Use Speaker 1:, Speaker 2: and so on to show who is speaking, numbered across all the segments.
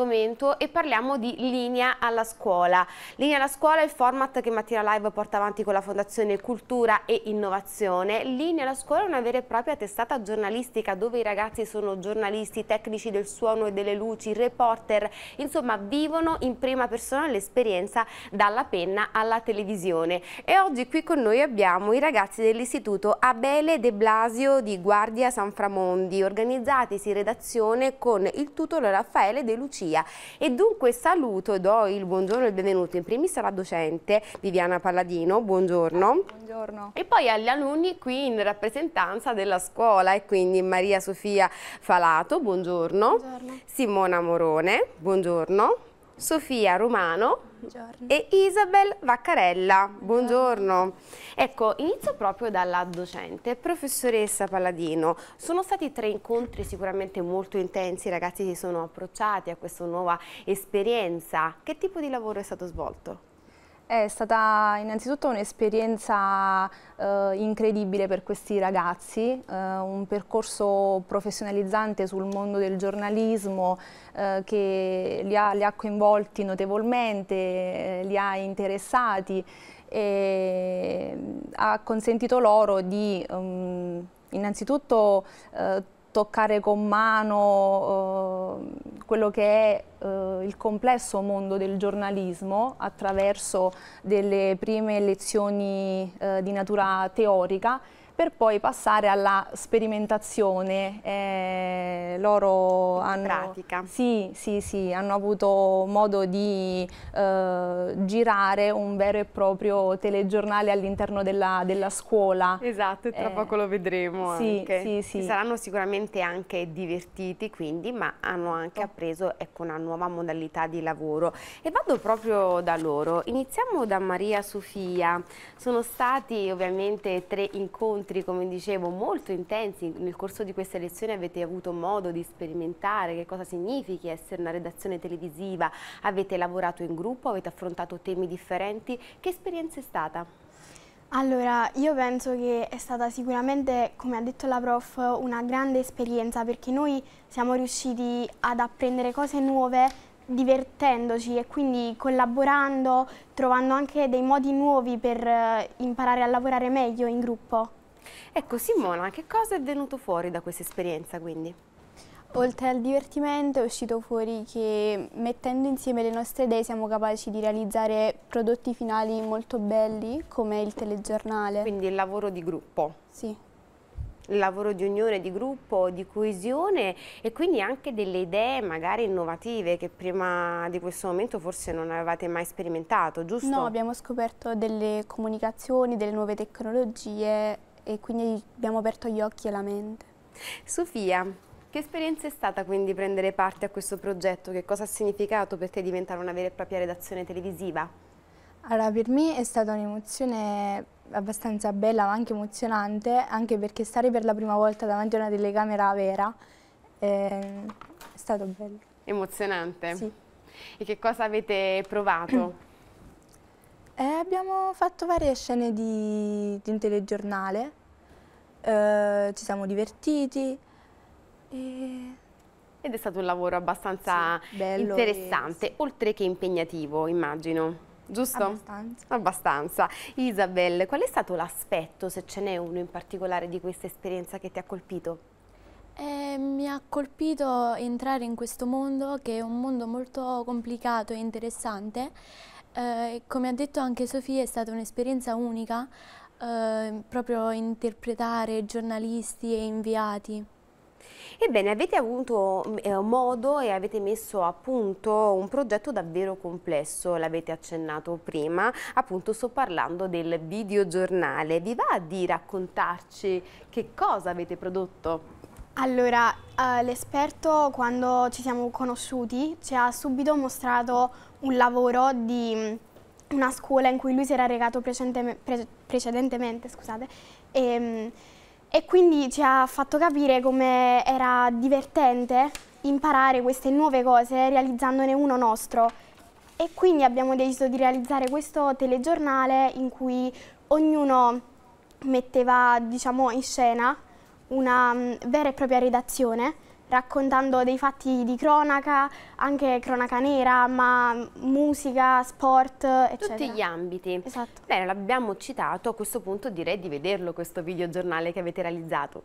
Speaker 1: argomento e parliamo di Linea alla scuola. Linea alla scuola è il format che Mattina Live porta avanti con la Fondazione Cultura e Innovazione. Linea alla scuola è una vera e propria testata giornalistica dove i ragazzi sono giornalisti, tecnici del suono e delle luci, reporter, insomma vivono in prima persona l'esperienza dalla penna alla televisione. E oggi qui con noi abbiamo i ragazzi dell'istituto Abele De Blasio di Guardia San Framondi, organizzatisi in redazione con il tutore Raffaele De Lucia Psicologia e dunque saluto e do il buongiorno e il benvenuto in primis alla docente Viviana Palladino, buongiorno. buongiorno. E poi agli alunni qui in rappresentanza della scuola e quindi Maria Sofia Falato, buongiorno. buongiorno. Simona Morone, buongiorno. Sofia Romano, Buongiorno. E Isabel Vaccarella, buongiorno. Ecco, inizio proprio dalla docente, professoressa Palladino. Sono stati tre incontri sicuramente molto intensi, i ragazzi si sono approcciati a questa nuova esperienza. Che tipo di lavoro è stato svolto? È stata innanzitutto un'esperienza eh, incredibile per questi ragazzi, eh, un percorso professionalizzante sul mondo del giornalismo eh, che li ha, li ha, coinvolti notevolmente, eh, li ha interessati e mm, ha consentito loro di um, innanzitutto eh, toccare con mano eh, quello che è eh, il complesso mondo del giornalismo attraverso delle prime lezioni eh, di natura teorica per poi passare alla sperimentazione. Eh, loro hanno, pratica. Sì, sì, sì, hanno avuto modo di eh, girare un vero e proprio telegiornale all'interno della, della, scuola. Esatto, tra eh, poco lo vedremo sì, anche. Sì, sì. Si saranno sicuramente anche divertiti quindi, ma hanno anche appreso ecco, una nuova modalità di lavoro. E vado proprio da loro. Iniziamo da Maria Sofia. Sono stati ovviamente tre incontri incontri, come dicevo, molto intensi. Nel corso di questa lezione avete avuto modo di sperimentare che cosa significhi essere una redazione televisiva, avete lavorato in gruppo, avete affrontato temi differenti. Che esperienza è stata?
Speaker 2: Allora, io penso che è stata sicuramente, come ha detto la prof, una grande esperienza perché noi siamo riusciti ad apprendere cose nuove divertendoci e quindi collaborando, trovando anche dei modi nuovi per eh, imparare a lavorare meglio in gruppo.
Speaker 1: Ecco Simona, che cosa è venuto fuori da questa esperienza quindi?
Speaker 2: Oltre al divertimento è uscito fuori che mettendo insieme le nostre idee siamo capaci di realizzare prodotti finali molto belli come il telegiornale. Quindi
Speaker 1: il lavoro di gruppo. Sì. Il lavoro di unione, di gruppo, di coesione e quindi anche delle idee magari innovative che prima di questo momento forse non avevate mai sperimentato, giusto? No, abbiamo
Speaker 2: scoperto delle comunicazioni, delle nuove tecnologie e quindi abbiamo aperto gli occhi e la mente.
Speaker 1: Sofia, che esperienza è stata quindi prendere parte a questo progetto? Che cosa ha significato per te diventare una vera e propria redazione televisiva?
Speaker 2: Allora, per me è stata un'emozione abbastanza bella ma anche emozionante, anche perché stare per la prima volta davanti a una telecamera vera eh, è stato bello.
Speaker 1: Emozionante? Sì. E che cosa avete provato?
Speaker 2: Eh, abbiamo fatto varie scene di, di un telegiornale, eh, ci siamo
Speaker 3: divertiti. E...
Speaker 1: Ed è stato un lavoro abbastanza sì, interessante, e, oltre che impegnativo, immagino.
Speaker 3: Giusto? Abbastanza.
Speaker 1: Abbastanza. Isabel, qual è stato l'aspetto, se ce n'è uno in particolare, di questa esperienza che ti ha colpito?
Speaker 3: Eh, mi ha colpito entrare in questo mondo che è un mondo molto complicato e interessante eh, come ha detto anche Sofia è stata un'esperienza unica eh, proprio interpretare giornalisti e inviati.
Speaker 1: Ebbene, avete avuto mm, eh, modo e avete messo a punto un progetto davvero complesso, l'avete accennato prima, appunto sto parlando del videogiornale. Vi va di raccontarci che cosa avete prodotto?
Speaker 2: Allora, eh, l'esperto quando ci siamo conosciuti ci ha subito mostrato un lavoro di mm, una scuola in cui lui si era recato precedente, pre, precedentemente scusate, e, ehm, e quindi ci ha fatto capire come era divertente imparare queste nuove cose realizzandone uno nostro e quindi abbiamo deciso di realizzare questo telegiornale in cui ognuno metteva diciamo, in scena una mm, vera e propria redazione raccontando dei fatti di cronaca, anche cronaca
Speaker 1: nera, ma mm, musica, sport, eccetera. Tutti gli ambiti. Esatto. Bene, l'abbiamo citato, a questo punto direi di vederlo questo videogiornale che avete realizzato.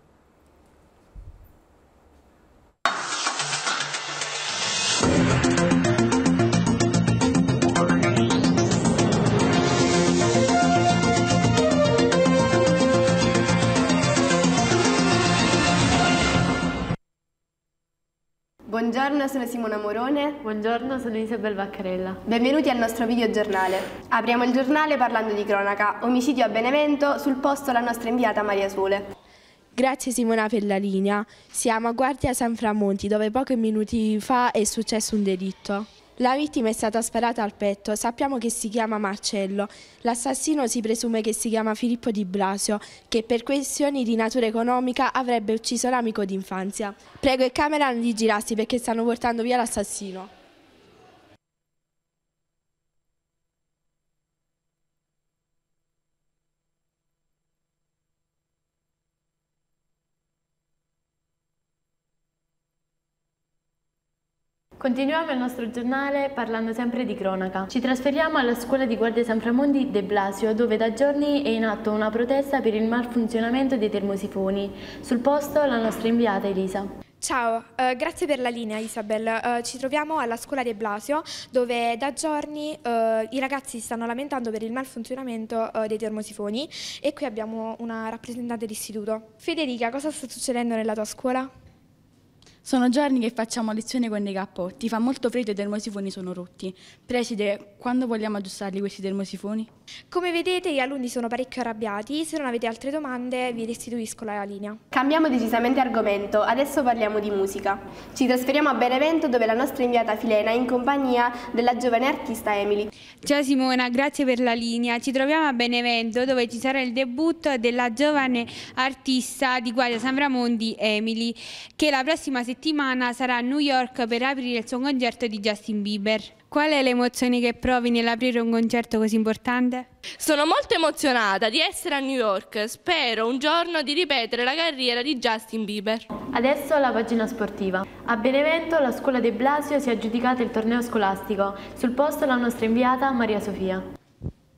Speaker 2: Buongiorno, sono Simona Morone. Buongiorno,
Speaker 3: sono Isabel Vaccarella. Benvenuti al nostro
Speaker 2: video giornale. Apriamo il giornale parlando di cronaca. Omicidio a Benevento, sul posto la nostra inviata Maria Sole. Grazie Simona per la linea. Siamo a Guardia San Framonti, dove pochi minuti fa è successo un delitto. La vittima è stata sparata al petto, sappiamo che si chiama Marcello. L'assassino si presume che si chiama Filippo Di Blasio, che per questioni di natura economica avrebbe ucciso l'amico d'infanzia. Prego il cameraman di girarsi perché stanno portando via l'assassino.
Speaker 3: Continuiamo il nostro giornale parlando sempre di cronaca. Ci trasferiamo alla scuola di Guardia San Framonti De Blasio, dove da giorni è in atto una protesta per il malfunzionamento dei termosifoni. Sul posto la nostra inviata Elisa. Ciao, eh, grazie per la linea Isabel. Eh, ci troviamo alla scuola De
Speaker 2: Blasio dove da giorni eh, i ragazzi stanno lamentando per il malfunzionamento eh, dei termosifoni e qui abbiamo una rappresentante dell'istituto. Federica, cosa sta succedendo
Speaker 3: nella tua scuola? Sono giorni che facciamo lezione con DK, cappotti, fa molto freddo e i termosifoni sono rotti. Preside, quando vogliamo aggiustarli questi termosifoni? Come vedete
Speaker 2: gli alunni sono parecchio arrabbiati, se non avete altre domande vi restituisco la linea. Cambiamo decisamente argomento, adesso parliamo di musica. Ci trasferiamo a Benevento dove la nostra inviata Filena è in compagnia della giovane artista Emily. Ciao Simona, grazie per la linea. Ci troviamo a Benevento dove ci sarà il debutto della giovane artista di Guardia Sambramondi Emily che la prossima settimana settimana sarà a New York per aprire il suo concerto di Justin
Speaker 3: Bieber. Qual è l'emozione che provi nell'aprire un concerto così importante? Sono molto emozionata di essere a New York. Spero un giorno di ripetere la carriera di Justin Bieber. Adesso la pagina sportiva. A Benevento la scuola De Blasio si è aggiudicata il torneo scolastico. Sul posto la nostra inviata Maria Sofia.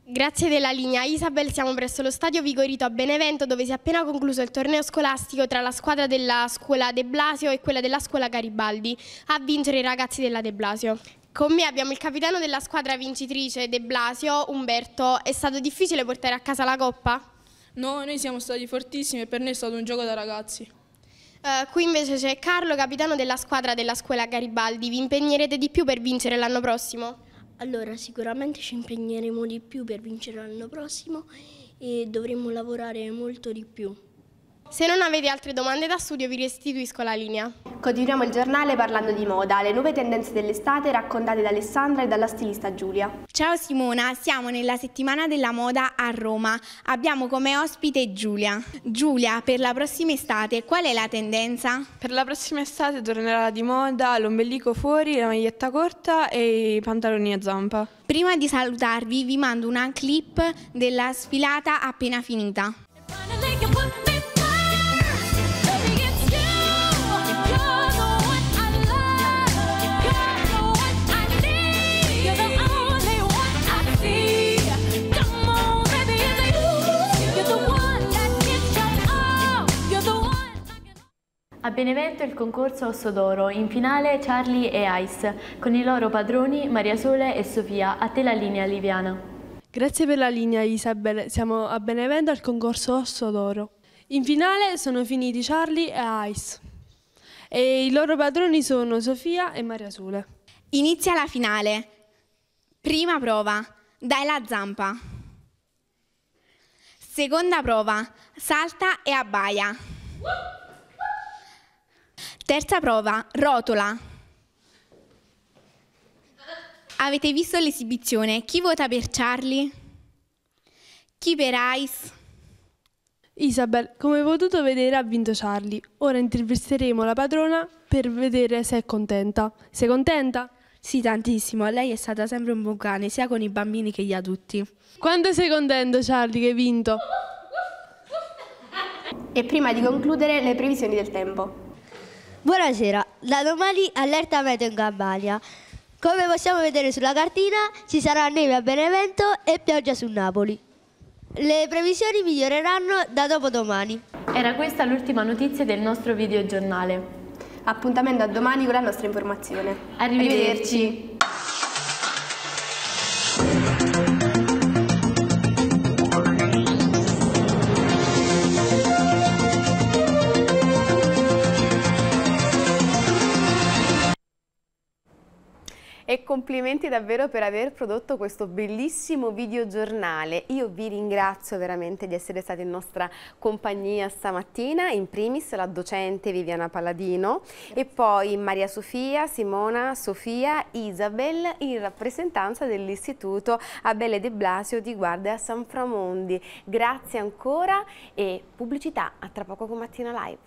Speaker 3: Grazie della linea
Speaker 2: Isabel, siamo presso lo stadio Vigorito a Benevento dove si è appena concluso il torneo scolastico tra la squadra della scuola De Blasio e quella della scuola Garibaldi, a vincere i ragazzi della De Blasio. Con me abbiamo il capitano della squadra vincitrice De Blasio, Umberto, è stato difficile portare a casa la coppa? No, noi siamo stati fortissimi e per noi è stato un gioco da ragazzi. Uh, qui invece c'è Carlo, capitano della squadra della scuola Garibaldi, vi impegnerete di più per vincere l'anno prossimo? Allora, sicuramente ci impegneremo di più per vincere l'anno prossimo e dovremo lavorare molto di più. Se non avete altre domande da studio vi restituisco la linea. Continuiamo il giornale parlando di moda, le nuove tendenze dell'estate raccontate da Alessandra e dalla stilista Giulia. Ciao Simona, siamo nella settimana della moda a Roma. Abbiamo come ospite Giulia. Giulia, per la prossima estate qual è la tendenza? Per la prossima estate tornerà di moda l'ombelico fuori, la maglietta corta e i pantaloni a zampa. Prima di salutarvi vi mando una clip della sfilata appena finita.
Speaker 3: A Benevento il concorso Osso d'Oro, in finale Charlie e Ice, con i loro padroni Maria Sole e Sofia. A te la linea Liviana. Grazie per la linea Isabel, siamo a Benevento al concorso Osso d'Oro. In finale sono finiti Charlie e Ice e i loro padroni sono Sofia e Maria Sole. Inizia
Speaker 2: la finale. Prima prova, dai la zampa. Seconda prova, salta e abbaia. Terza prova, rotola. Avete visto l'esibizione? Chi vota per Charlie?
Speaker 3: Chi per Ice? Isabel, come potuto vedere ha vinto Charlie. Ora intervisteremo la padrona per vedere se è contenta. Sei contenta? Sì, tantissimo. Lei è stata sempre un buon cane, sia con i bambini che gli adulti. Quanto sei contento,
Speaker 2: Charlie, che hai vinto? E prima di concludere, le previsioni del tempo. Buonasera, da domani allerta meteo in Campania. Come possiamo vedere sulla cartina ci sarà neve a Benevento e pioggia su Napoli. Le previsioni miglioreranno da dopodomani. Era questa l'ultima notizia del nostro videogiornale. Appuntamento a domani con la nostra informazione. Arrivederci. Arrivederci.
Speaker 1: complimenti davvero per aver prodotto questo bellissimo videogiornale. Io vi ringrazio veramente di essere stati in nostra compagnia stamattina, in primis la docente Viviana Palladino e poi Maria Sofia, Simona, Sofia, Isabel in rappresentanza dell'Istituto Abele De Blasio di Guardia San Framondi. Grazie ancora e pubblicità a tra poco con Mattina Live.